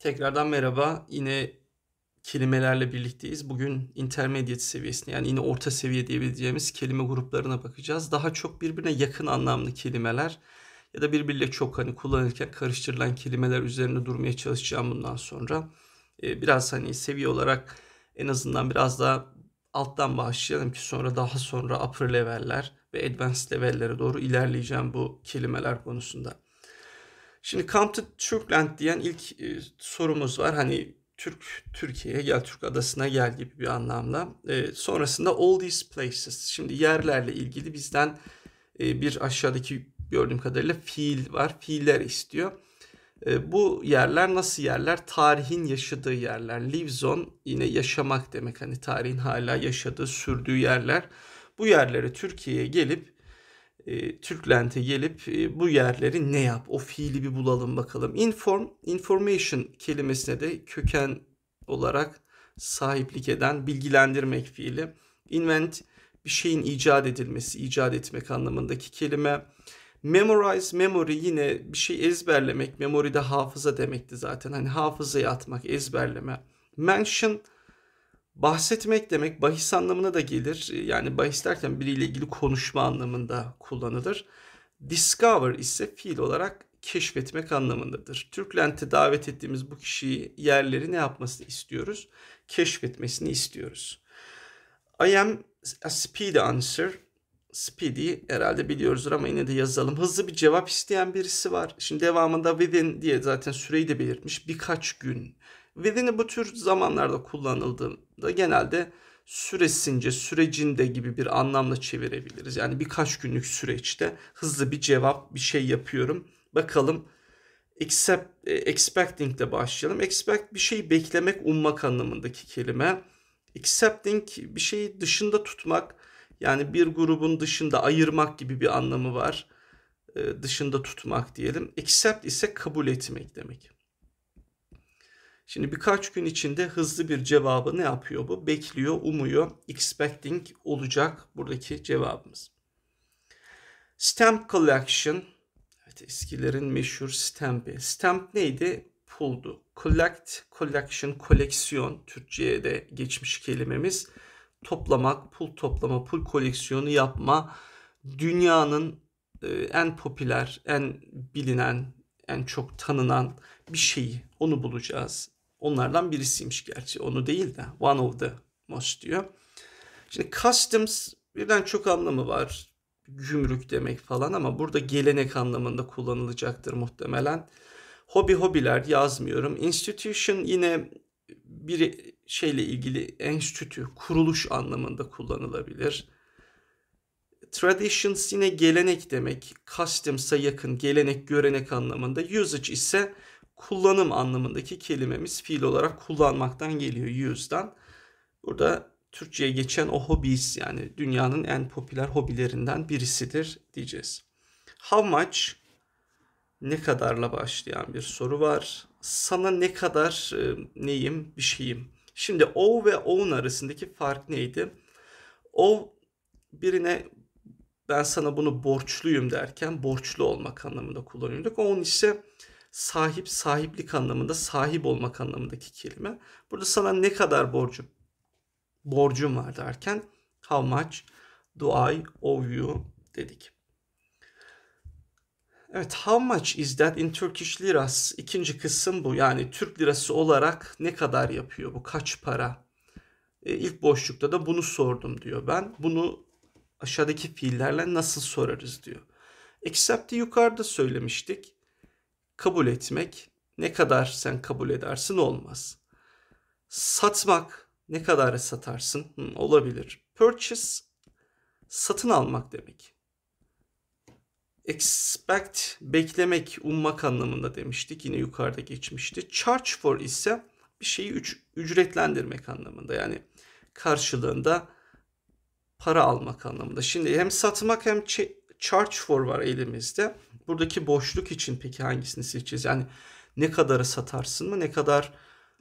Tekrardan merhaba. Yine kelimelerle birlikteyiz. Bugün intermediate seviyesine yani yine orta seviye diyebileceğimiz kelime gruplarına bakacağız. Daha çok birbirine yakın anlamlı kelimeler ya da birbiriyle çok hani kullanırken karıştırılan kelimeler üzerine durmaya çalışacağım bundan sonra. Ee, biraz hani seviye olarak en azından biraz daha alttan başlayalım ki sonra daha sonra upper level'ler ve advanced level'lere doğru ilerleyeceğim bu kelimeler konusunda. Şimdi Come to Türkland diyen ilk e, sorumuz var. Hani Türk Türkiye'ye gel, Türk adasına gel gibi bir anlamla. E, sonrasında all these places. Şimdi yerlerle ilgili bizden e, bir aşağıdaki gördüğüm kadarıyla fiil var. Fiiller istiyor. E, bu yerler nasıl yerler? Tarihin yaşadığı yerler. Lives on yine yaşamak demek. Hani tarihin hala yaşadığı, sürdüğü yerler. Bu yerlere Türkiye'ye gelip e, Türklent'e gelip e, bu yerleri ne yap? O fiili bir bulalım bakalım. Inform, information kelimesine de köken olarak sahiplik eden bilgilendirmek fiili. Invent bir şeyin icat edilmesi, icat etmek anlamındaki kelime. Memorize, memory yine bir şey ezberlemek. Memory de hafıza demekti zaten. Hani hafızaya atmak, ezberleme. Mention Bahsetmek demek bahis anlamına da gelir. Yani bahis derken biriyle ilgili konuşma anlamında kullanılır. Discover ise fiil olarak keşfetmek anlamındadır. Türklent'e davet ettiğimiz bu kişiyi yerleri ne yapmasını istiyoruz? Keşfetmesini istiyoruz. I am a speed answer Speedy herhalde biliyoruzdur ama yine de yazalım. Hızlı bir cevap isteyen birisi var. Şimdi devamında within diye zaten süreyi de belirtmiş. Birkaç gün. Within'i bu tür zamanlarda kullanıldığında genelde süresince, sürecinde gibi bir anlamla çevirebiliriz. Yani birkaç günlük süreçte hızlı bir cevap, bir şey yapıyorum. Bakalım except, e, expecting ile başlayalım. Expect bir şey beklemek, ummak anlamındaki kelime. Accepting bir şeyi dışında tutmak, yani bir grubun dışında ayırmak gibi bir anlamı var. E, dışında tutmak diyelim. Accept ise kabul etmek demek. Şimdi birkaç gün içinde hızlı bir cevabı ne yapıyor bu? Bekliyor, umuyor. Expecting olacak buradaki cevabımız. Stamp collection. Evet eskilerin meşhur stampi. Stamp neydi? Puldu. Collect, collection, koleksiyon. Türkçe'ye de geçmiş kelimemiz toplamak, pul toplama, pul koleksiyonu yapma dünyanın e, en popüler, en bilinen, en çok tanınan bir şeyi. Onu bulacağız. Onlardan birisiymiş gerçi. Onu değil de one of the most diyor. Şimdi customs birden çok anlamı var. Gümrük demek falan ama burada gelenek anlamında kullanılacaktır muhtemelen. Hobi hobiler yazmıyorum. Institution yine bir şeyle ilgili enstitü, kuruluş anlamında kullanılabilir. Traditions yine gelenek demek. Customs'a yakın gelenek, görenek anlamında. Usage ise kullanım anlamındaki kelimemiz fiil olarak kullanmaktan geliyor use'dan. Burada Türkçe'ye geçen o hobbies yani dünyanın en popüler hobilerinden birisidir diyeceğiz. How much ne kadarla başlayan bir soru var. Sana ne kadar e, neyim bir şeyim Şimdi o ve own arasındaki fark neydi? O birine ben sana bunu borçluyum derken borçlu olmak anlamında kullanıyorduk. Own ise sahip, sahiplik anlamında, sahip olmak anlamındaki kelime. Burada sana ne kadar borcum borcum var derken how much do I owe you dedik. Evet, how much is that in Turkish liras? İkinci kısım bu. Yani Türk lirası olarak ne kadar yapıyor bu? Kaç para? E, ilk boşlukta da bunu sordum diyor ben. Bunu aşağıdaki fiillerle nasıl sorarız diyor. Accept'i yukarıda söylemiştik. Kabul etmek. Ne kadar sen kabul edersin olmaz. Satmak. Ne kadar satarsın? Hı, olabilir. Purchase satın almak demek expect beklemek, ummak anlamında demiştik. Yine yukarıda geçmişti. Charge for ise bir şeyi üç, ücretlendirmek anlamında. Yani karşılığında para almak anlamında. Şimdi hem satmak hem charge for var elimizde. Buradaki boşluk için peki hangisini seçeceğiz? Yani ne kadarı satarsın mı? Ne kadar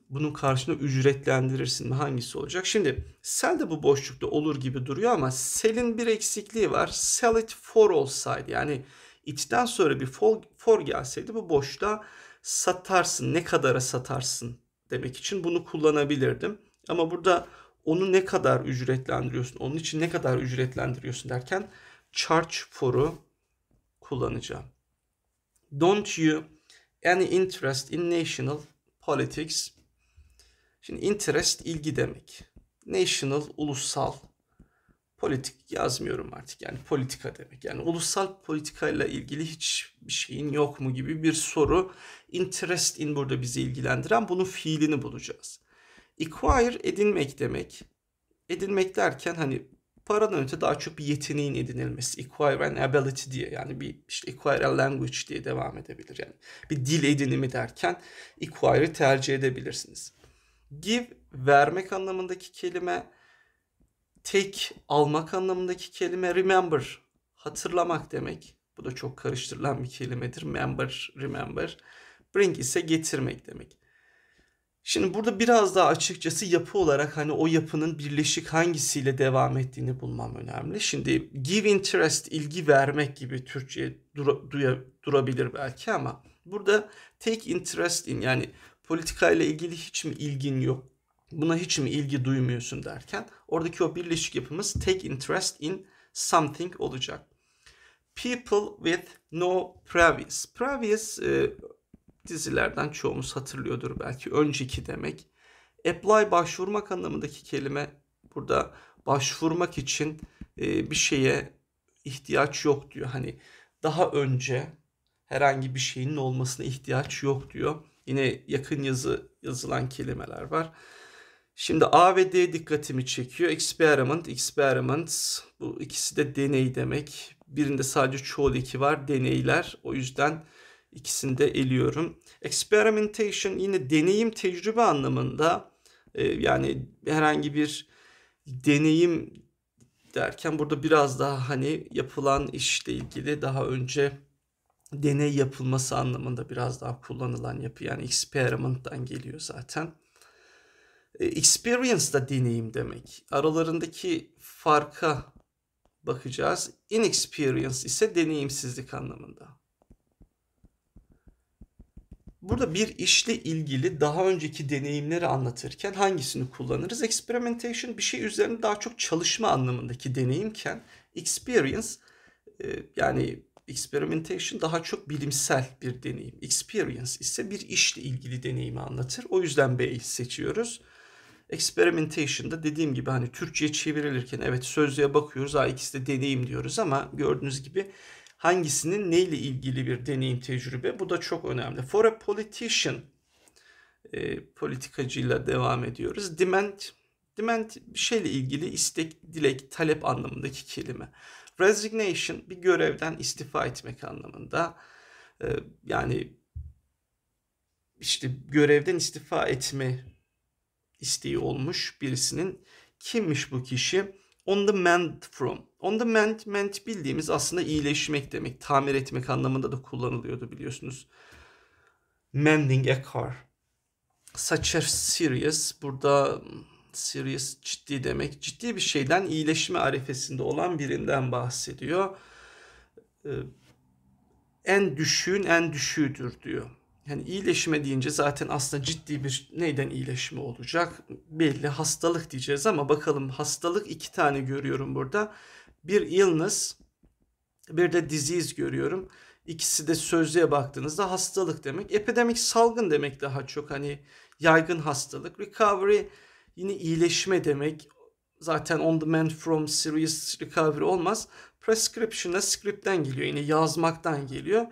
bunun karşına ücretlendirirsin mi? Hangisi olacak? Şimdi sell de bu boşlukta olur gibi duruyor ama sellin bir eksikliği var. Sell it for olsaydı yani içten sonra bir for, for gelseydi bu boşta satarsın. Ne kadara satarsın demek için bunu kullanabilirdim. Ama burada onu ne kadar ücretlendiriyorsun? Onun için ne kadar ücretlendiriyorsun derken charge for'u kullanacağım. Don't you any interest in national politics Şimdi interest ilgi demek. National ulusal politik yazmıyorum artık yani politika demek. Yani ulusal politikayla ilgili hiçbir şeyin yok mu gibi bir soru. Interest in burada bizi ilgilendiren bunun fiilini bulacağız. Acquire edinmek demek. Edinmek derken hani paradan öte daha çok bir yeteneğin edinilmesi. Acquire an ability diye yani bir işte acquire a language diye devam edebilir. Yani bir dil edinimi derken acquire'ı tercih edebilirsiniz. Give vermek anlamındaki kelime, take almak anlamındaki kelime remember hatırlamak demek. Bu da çok karıştırılan bir kelimedir. Remember, remember. Bring ise getirmek demek. Şimdi burada biraz daha açıkçası yapı olarak hani o yapının birleşik hangisiyle devam ettiğini bulmam önemli. Şimdi give interest ilgi vermek gibi Türkçe dura, duya, durabilir belki ama burada take interest in yani politikayla ilgili hiç mi ilgin yok? Buna hiç mi ilgi duymuyorsun derken oradaki o birleşik yapımız take interest in something olacak. People with no previous. Previous e, dizilerden çoğumuz hatırlıyordur belki önceki demek. Apply başvurmak anlamındaki kelime burada başvurmak için e, bir şeye ihtiyaç yok diyor. Hani daha önce herhangi bir şeyin olmasına ihtiyaç yok diyor. Yine yakın yazı yazılan kelimeler var. Şimdi A ve D dikkatimi çekiyor. Experiment, experiments. Bu ikisi de deney demek. Birinde sadece çoğul iki var. Deneyler. O yüzden ikisini de eliyorum. Experimentation yine deneyim, tecrübe anlamında. E, yani herhangi bir deneyim derken burada biraz daha hani yapılan işle ilgili daha önce deney yapılması anlamında biraz daha kullanılan yapı yani experiment'tan geliyor zaten. E, experience da deneyim demek. Aralarındaki farka bakacağız. Inexperience ise deneyimsizlik anlamında. Burada bir işle ilgili daha önceki deneyimleri anlatırken hangisini kullanırız? Experimentation bir şey üzerine daha çok çalışma anlamındaki deneyimken experience e, yani Experimentation daha çok bilimsel bir deneyim. Experience ise bir işle ilgili deneyimi anlatır. O yüzden B'yi seçiyoruz. Experimentation da dediğim gibi hani Türkçe'ye çevirilirken evet sözlüğe bakıyoruz. Ha ikisi de deneyim diyoruz ama gördüğünüz gibi hangisinin neyle ilgili bir deneyim tecrübe bu da çok önemli. For a politician e, politikacıyla devam ediyoruz. Demand, demand şeyle ilgili istek, dilek, talep anlamındaki kelime. Resignation bir görevden istifa etmek anlamında. E, yani işte görevden istifa etme isteği olmuş birisinin. Kimmiş bu kişi? On the mend from. On the mend, mend bildiğimiz aslında iyileşmek demek. Tamir etmek anlamında da kullanılıyordu biliyorsunuz. Mending a car. Such a serious. Burada serious ciddi demek. Ciddi bir şeyden iyileşme arifesinde olan birinden bahsediyor. Ee, en düşüğün en düşüğüdür diyor. Yani iyileşme deyince zaten aslında ciddi bir neyden iyileşme olacak? Belli hastalık diyeceğiz ama bakalım hastalık iki tane görüyorum burada. Bir illness, bir de disease görüyorum. İkisi de sözlüğe baktığınızda hastalık demek. Epidemik salgın demek daha çok hani yaygın hastalık. Recovery Yine iyileşme demek. Zaten on demand from serious recovery olmaz. Prescription da script'ten geliyor. Yine yazmaktan geliyor.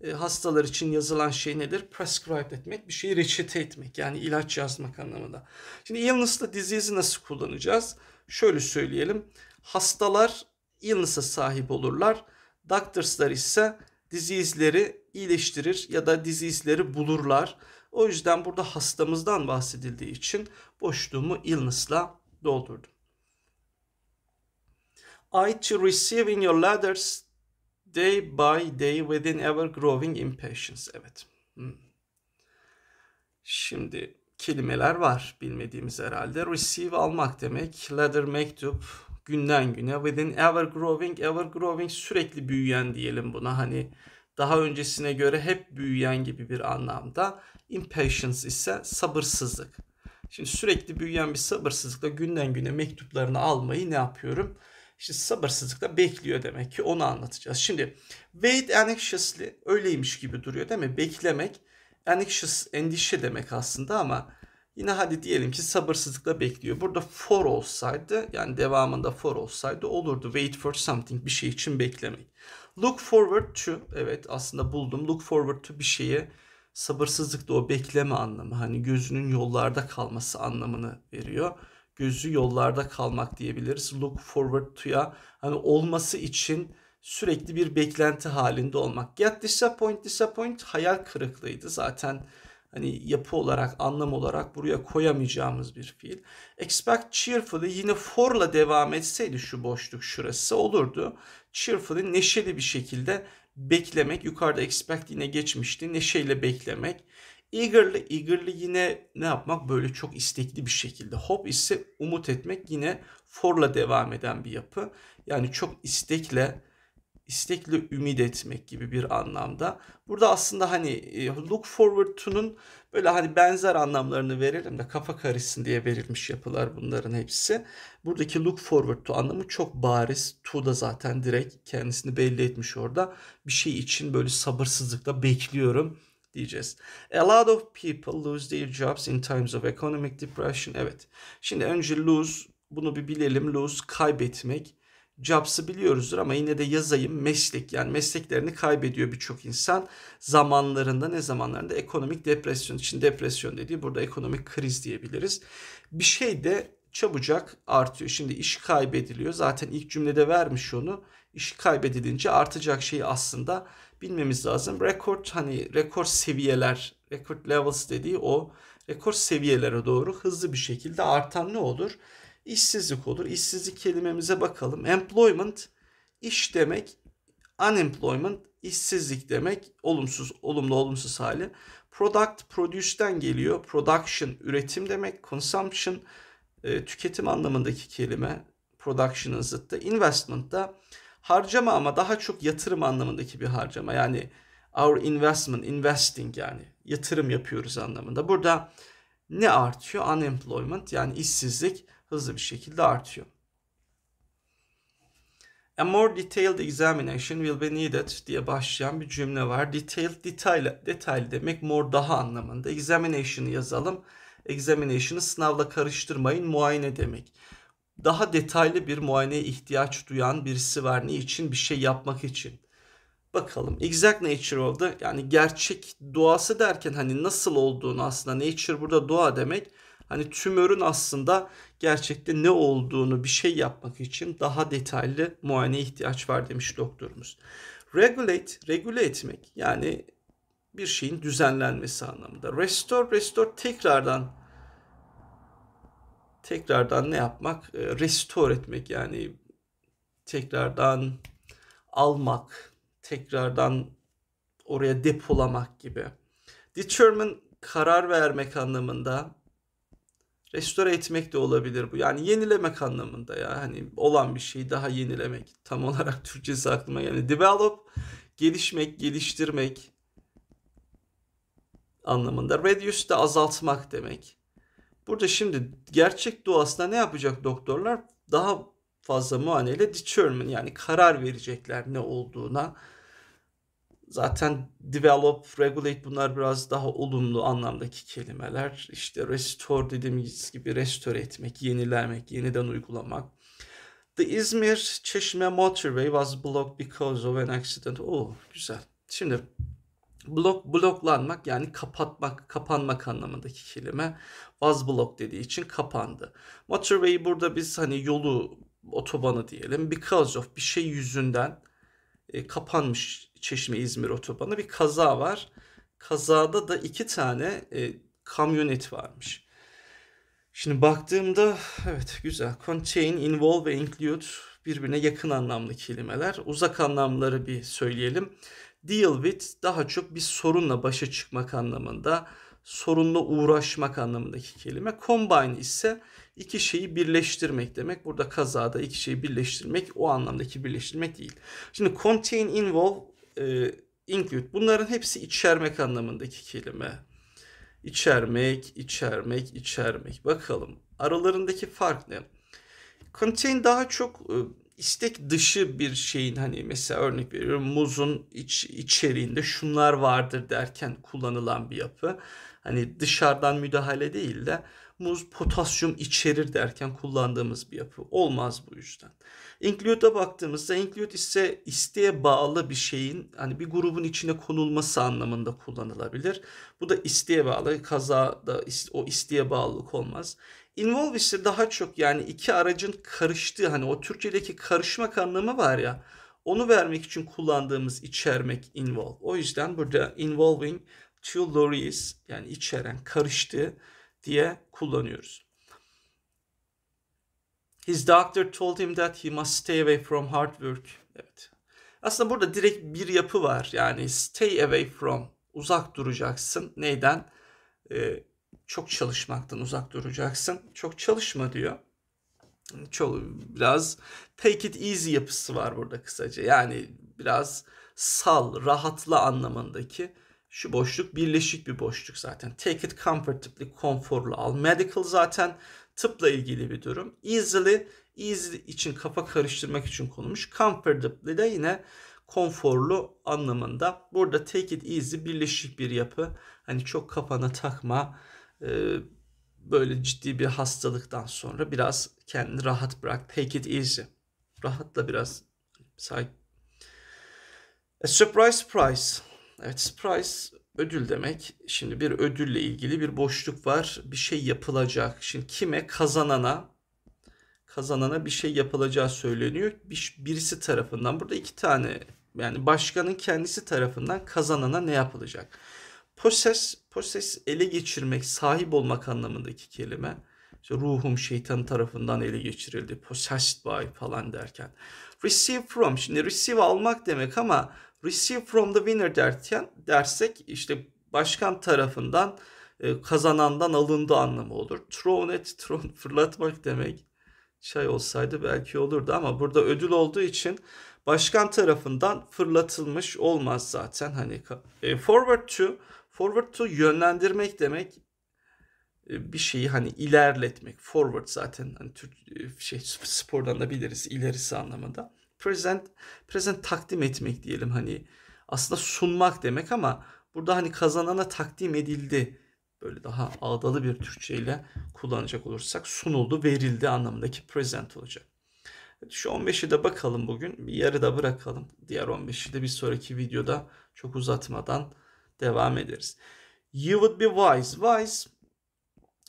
E, hastalar için yazılan şey nedir? Prescribe etmek, bir şeyi reçete etmek. Yani ilaç yazmak anlamında. Şimdi illness'la disease'i nasıl kullanacağız? Şöyle söyleyelim. Hastalar illness'a sahip olurlar. Doctors'lar ise diziizleri iyileştirir ya da diziizleri bulurlar. O yüzden burada hastamızdan bahsedildiği için boşluğumu illness'la doldurdum. I to receiving your letters day by day within ever growing impatience. Evet. Hmm. Şimdi kelimeler var bilmediğimiz herhalde. Receive almak demek, letter mektup, günden güne within ever growing, ever growing sürekli büyüyen diyelim buna hani daha öncesine göre hep büyüyen gibi bir anlamda. Impatience ise sabırsızlık. Şimdi sürekli büyüyen bir sabırsızlıkla günden güne mektuplarını almayı ne yapıyorum? İşte sabırsızlıkla bekliyor demek ki onu anlatacağız. Şimdi wait anxiously öyleymiş gibi duruyor değil mi? Beklemek anxious endişe demek aslında ama Yine hadi diyelim ki sabırsızlıkla bekliyor. Burada for olsaydı yani devamında for olsaydı olurdu. Wait for something bir şey için beklemek. Look forward to evet aslında buldum. Look forward to bir şeye sabırsızlıkla o bekleme anlamı. Hani gözünün yollarda kalması anlamını veriyor. Gözü yollarda kalmak diyebiliriz. Look forward to'ya hani olması için sürekli bir beklenti halinde olmak. Get disappoint disappoint hayal kırıklığıydı zaten hani yapı olarak, anlam olarak buraya koyamayacağımız bir fiil. Expect cheerfully yine for'la devam etseydi şu boşluk şurası olurdu. Cheerfully neşeli bir şekilde beklemek. Yukarıda expect yine geçmişti. Neşeyle beklemek. Eagerly, eagerly yine ne yapmak? Böyle çok istekli bir şekilde. Hope ise umut etmek yine for'la devam eden bir yapı. Yani çok istekle istekle ümit etmek gibi bir anlamda. Burada aslında hani e, look forward to'nun böyle hani benzer anlamlarını verelim de kafa karışsın diye verilmiş yapılar bunların hepsi. Buradaki look forward to anlamı çok bariz. To da zaten direkt kendisini belli etmiş orada. Bir şey için böyle sabırsızlıkla bekliyorum diyeceğiz. A lot of people lose their jobs in times of economic depression. Evet. Şimdi önce lose bunu bir bilelim. Lose kaybetmek. Jobs'ı biliyoruzdur ama yine de yazayım meslek yani mesleklerini kaybediyor birçok insan. Zamanlarında ne zamanlarında ekonomik depresyon için depresyon dediği burada ekonomik kriz diyebiliriz. Bir şey de çabucak artıyor. Şimdi iş kaybediliyor zaten ilk cümlede vermiş onu. İş kaybedilince artacak şeyi aslında bilmemiz lazım. Rekor hani rekor seviyeler, record levels dediği o rekor seviyelere doğru hızlı bir şekilde artan ne olur? işsizlik olur. İşsizlik kelimemize bakalım. Employment iş demek, unemployment işsizlik demek, olumsuz, olumlu olumsuz hali. Product produce'den geliyor. Production üretim demek, consumption e, tüketim anlamındaki kelime. Production'ın zıttı. Investment da harcama ama daha çok yatırım anlamındaki bir harcama. Yani our investment, investing yani yatırım yapıyoruz anlamında. Burada ne artıyor? Unemployment yani işsizlik hızlı bir şekilde artıyor. A more detailed examination will be needed diye başlayan bir cümle var. Detailed, detaylı, detaylı demek more daha anlamında. Examination'ı yazalım. Examination'ı sınavla karıştırmayın, muayene demek. Daha detaylı bir muayeneye ihtiyaç duyan birisi var. Ne için? Bir şey yapmak için. Bakalım. Exact nature oldu. Yani gerçek doğası derken hani nasıl olduğunu aslında nature burada doğa demek. Hani tümörün aslında gerçekte ne olduğunu bir şey yapmak için daha detaylı muayene ihtiyaç var demiş doktorumuz. Regulate, regüle etmek yani bir şeyin düzenlenmesi anlamında. Restore, restore tekrardan tekrardan ne yapmak? Ee, restore etmek yani tekrardan almak, tekrardan oraya depolamak gibi. Determine karar vermek anlamında restore etmek de olabilir bu. Yani yenilemek anlamında ya hani olan bir şeyi daha yenilemek. Tam olarak Türkçesi aklıma yani develop gelişmek, geliştirmek anlamında. Reduce de azaltmak demek. Burada şimdi gerçek doğasında ne yapacak doktorlar? Daha fazla muaneyle determine yani karar verecekler ne olduğuna. Zaten develop, regulate bunlar biraz daha olumlu anlamdaki kelimeler. İşte restore dediğimiz gibi restore etmek, yenilemek, yeniden uygulamak. The İzmir Çeşme Motorway was blocked because of an accident. Oo güzel. Şimdi block bloklanmak yani kapatmak, kapanmak anlamındaki kelime. Was block dediği için kapandı. Motorway burada biz hani yolu, otobanı diyelim. Because of bir şey yüzünden e, kapanmış Çeşme İzmir otobanı bir kaza var. Kazada da iki tane e, kamyonet varmış. Şimdi baktığımda evet güzel. Contain, involve ve include birbirine yakın anlamlı kelimeler. Uzak anlamları bir söyleyelim. Deal with daha çok bir sorunla başa çıkmak anlamında, sorunla uğraşmak anlamındaki kelime. Combine ise iki şeyi birleştirmek demek. Burada kazada iki şeyi birleştirmek o anlamdaki birleştirmek değil. Şimdi contain, involve e, include bunların hepsi içermek anlamındaki kelime. İçermek, içermek, içermek. Bakalım aralarındaki fark ne? Contain daha çok e, istek dışı bir şeyin hani mesela örnek veriyorum muzun iç, içeriğinde şunlar vardır derken kullanılan bir yapı. Hani dışarıdan müdahale değil de muz potasyum içerir derken kullandığımız bir yapı. Olmaz bu yüzden. İnkliyoda baktığımızda inkliyot ise isteğe bağlı bir şeyin hani bir grubun içine konulması anlamında kullanılabilir. Bu da isteğe bağlı. Kaza da o isteğe bağlılık olmaz. Involve ise daha çok yani iki aracın karıştığı hani o Türkçedeki karışmak anlamı var ya onu vermek için kullandığımız içermek involve. O yüzden burada involving two lorries yani içeren karıştığı diye kullanıyoruz. His doctor told him that he must stay away from hard work. Evet. Aslında burada direkt bir yapı var. Yani stay away from uzak duracaksın. Neyden? Ee, çok çalışmaktan uzak duracaksın. Çok çalışma diyor. Çok biraz take it easy yapısı var burada kısaca. Yani biraz sal, rahatla anlamındaki şu boşluk birleşik bir boşluk zaten. Take it comfortably, konforlu al. Medical zaten tıpla ilgili bir durum. Easily, easy için kafa karıştırmak için konulmuş. Comfortably de yine konforlu anlamında. Burada take it easy birleşik bir yapı. Hani çok kafana takma. Ee, böyle ciddi bir hastalıktan sonra biraz kendini rahat bırak. Take it easy. Rahatla biraz. Sakin. A surprise price. Evet surprise ödül demek. Şimdi bir ödülle ilgili bir boşluk var. Bir şey yapılacak. Şimdi kime? Kazanana. Kazanana bir şey yapılacağı söyleniyor. Bir, birisi tarafından. Burada iki tane yani başkanın kendisi tarafından kazanana ne yapılacak? Possess, possess ele geçirmek, sahip olmak anlamındaki kelime. İşte ruhum şeytan tarafından ele geçirildi. Possessed by falan derken. Receive from. Şimdi receive almak demek ama receive from the winner derken dersek işte başkan tarafından e, kazanandan alındı anlamı olur. Thrown at, thrown fırlatmak demek. Çay olsaydı belki olurdu ama burada ödül olduğu için başkan tarafından fırlatılmış olmaz zaten. Hani e, forward to forward to yönlendirmek demek e, bir şeyi hani ilerletmek forward zaten hani Türk e, şey spordan da biliriz ilerisi anlamında present present takdim etmek diyelim hani aslında sunmak demek ama burada hani kazanana takdim edildi böyle daha ağdalı bir Türkçe ile kullanacak olursak sunuldu, verildi anlamındaki present olacak. Şu 15'i de bakalım bugün. Bir yarıda bırakalım. Diğer 15'i de bir sonraki videoda çok uzatmadan devam ederiz. You would be wise. Wise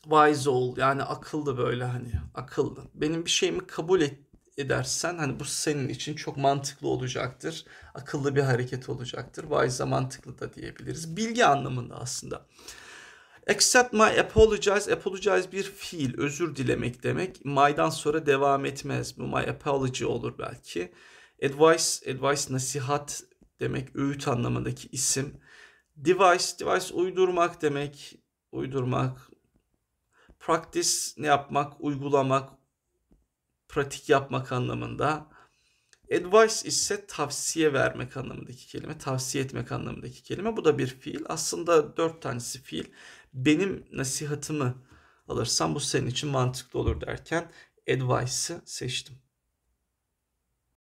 wise ol yani akıllı böyle hani akıllı. Benim bir şeyimi kabul et edersen hani bu senin için çok mantıklı olacaktır. Akıllı bir hareket olacaktır. Wise mantıklı da diyebiliriz. Bilgi anlamında aslında. Accept my apologize. Apologize bir fiil. Özür dilemek demek. My'dan sonra devam etmez. Bu my apology olur belki. Advice, advice nasihat demek. Öğüt anlamındaki isim. Device, device uydurmak demek. Uydurmak. Practice ne yapmak? Uygulamak, pratik yapmak anlamında. Advice ise tavsiye vermek anlamındaki kelime, tavsiye etmek anlamındaki kelime. Bu da bir fiil. Aslında dört tanesi fiil. Benim nasihatımı alırsan bu senin için mantıklı olur derken advice'ı seçtim.